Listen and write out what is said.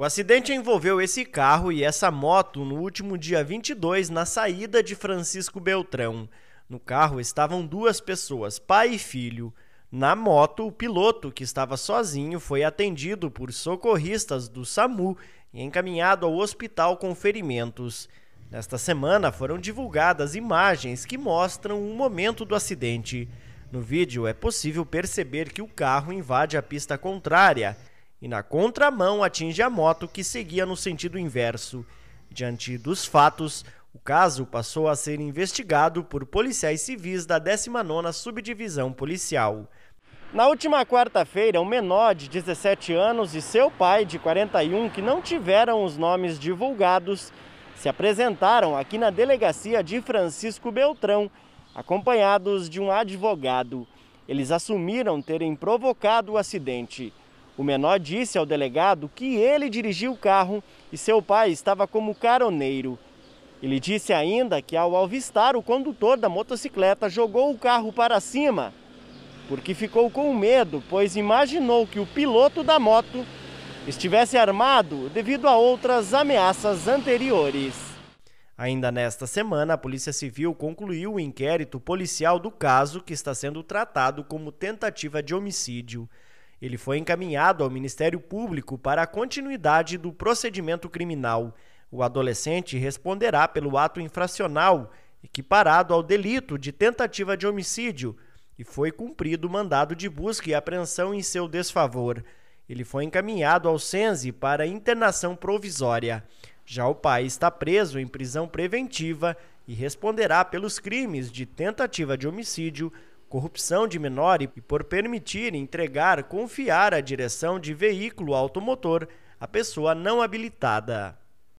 O acidente envolveu esse carro e essa moto no último dia 22, na saída de Francisco Beltrão. No carro estavam duas pessoas, pai e filho. Na moto, o piloto, que estava sozinho, foi atendido por socorristas do SAMU e encaminhado ao hospital com ferimentos. Nesta semana foram divulgadas imagens que mostram o momento do acidente. No vídeo é possível perceber que o carro invade a pista contrária e na contramão atinge a moto que seguia no sentido inverso. Diante dos fatos, o caso passou a ser investigado por policiais civis da 19ª Subdivisão Policial. Na última quarta-feira, um menor de 17 anos e seu pai de 41, que não tiveram os nomes divulgados, se apresentaram aqui na delegacia de Francisco Beltrão, acompanhados de um advogado. Eles assumiram terem provocado o acidente. O menor disse ao delegado que ele dirigiu o carro e seu pai estava como caroneiro. Ele disse ainda que, ao avistar o condutor da motocicleta, jogou o carro para cima, porque ficou com medo, pois imaginou que o piloto da moto estivesse armado devido a outras ameaças anteriores. Ainda nesta semana, a Polícia Civil concluiu o inquérito policial do caso, que está sendo tratado como tentativa de homicídio. Ele foi encaminhado ao Ministério Público para a continuidade do procedimento criminal. O adolescente responderá pelo ato infracional, equiparado ao delito de tentativa de homicídio, e foi cumprido o mandado de busca e apreensão em seu desfavor. Ele foi encaminhado ao SENSE para internação provisória. Já o pai está preso em prisão preventiva e responderá pelos crimes de tentativa de homicídio, corrupção de menor e por permitir entregar, confiar a direção de veículo automotor a pessoa não habilitada.